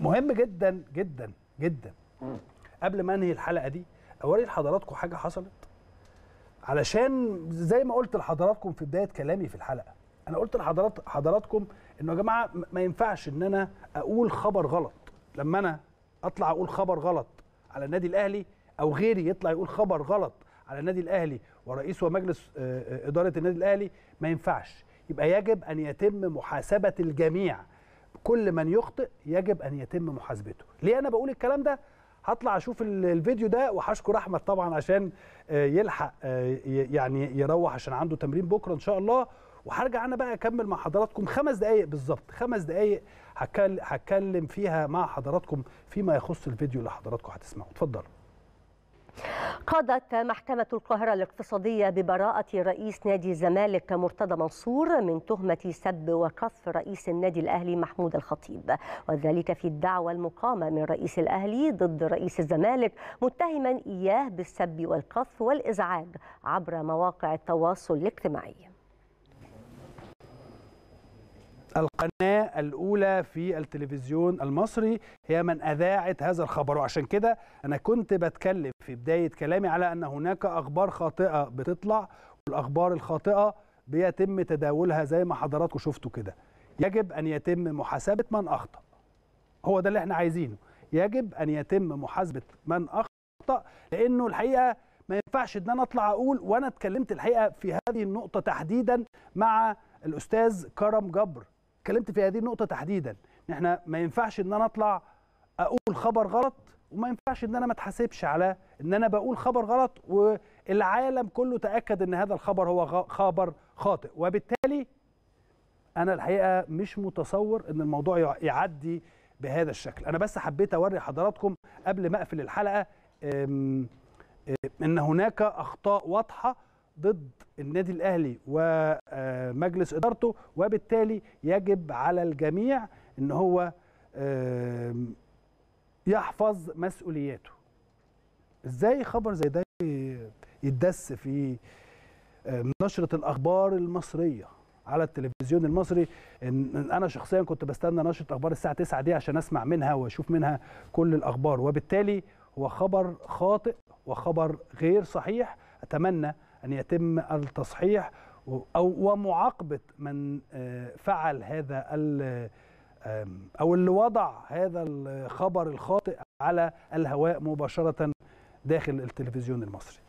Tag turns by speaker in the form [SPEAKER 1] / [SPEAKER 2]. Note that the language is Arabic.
[SPEAKER 1] مهم جدا جدا جدا قبل ما انهي الحلقه دي اوري لحضراتكم حاجه حصلت علشان زي ما قلت لحضراتكم في بدايه كلامي في الحلقه انا قلت لحضرات حضراتكم انه يا جماعه ما ينفعش ان انا اقول خبر غلط لما انا اطلع اقول خبر غلط على النادي الاهلي او غيري يطلع يقول خبر غلط على النادي الاهلي ورئيس ومجلس آه، آه، اداره النادي الاهلي ما ينفعش يبقى يجب ان يتم محاسبه الجميع كل من يخطئ يجب ان يتم محاسبته ليه انا بقول الكلام ده هطلع اشوف الفيديو ده وهشكر احمد طبعا عشان آه، يلحق آه، يعني يروح عشان عنده تمرين بكره ان شاء الله وهرجع انا بقى اكمل مع حضراتكم خمس دقائق بالظبط خمس دقائق هتكلم فيها مع حضراتكم فيما يخص الفيديو اللي حضراتكم هتسمعوه اتفضلوا
[SPEAKER 2] قضت محكمة القاهرة الاقتصادية ببراءة رئيس نادي الزمالك مرتضى منصور من تهمة سب وقف رئيس النادي الأهلي محمود الخطيب وذلك في الدعوة المقامة من رئيس الأهلي ضد رئيس الزمالك متهما إياه بالسب والقف والإزعاج عبر مواقع التواصل الاجتماعي
[SPEAKER 1] القناة الأولى في التلفزيون المصري هي من أذاعت هذا الخبر وعشان كده أنا كنت بتكلم في بداية كلامي على أن هناك أخبار خاطئة بتطلع والأخبار الخاطئة بيتم تداولها زي ما حضراتكم شفتوا كده يجب أن يتم محاسبة من أخطأ هو ده اللي احنا عايزينه يجب أن يتم محاسبة من أخطأ لأنه الحقيقة ما ينفعش ان انا اطلع اقول وانا اتكلمت الحقيقه في هذه النقطه تحديدا مع الاستاذ كرم جبر اتكلمت في هذه النقطه تحديدا ان احنا ما ينفعش ان انا اطلع اقول خبر غلط وما ينفعش ان انا ما اتحاسبش على ان انا بقول خبر غلط والعالم كله تاكد ان هذا الخبر هو خبر خاطئ وبالتالي انا الحقيقه مش متصور ان الموضوع يعدي بهذا الشكل انا بس حبيت اوري حضراتكم قبل ما اقفل الحلقه ان هناك اخطاء واضحه ضد النادي الاهلي ومجلس آه، ادارته وبالتالي يجب على الجميع ان هو يحفظ مسؤولياته ازاي خبر زي ده يتدس في آه، نشره الاخبار المصريه على التلفزيون المصري إن انا شخصيا كنت بستنى نشره اخبار الساعه 9 دي عشان اسمع منها واشوف منها كل الاخبار وبالتالي هو خبر خاطئ وخبر غير صحيح اتمنى أن يتم التصحيح أو ومعاقبة من آه، فعل هذا أو اللي وضع هذا الخبر الخاطئ على الهواء مباشرة داخل التلفزيون المصري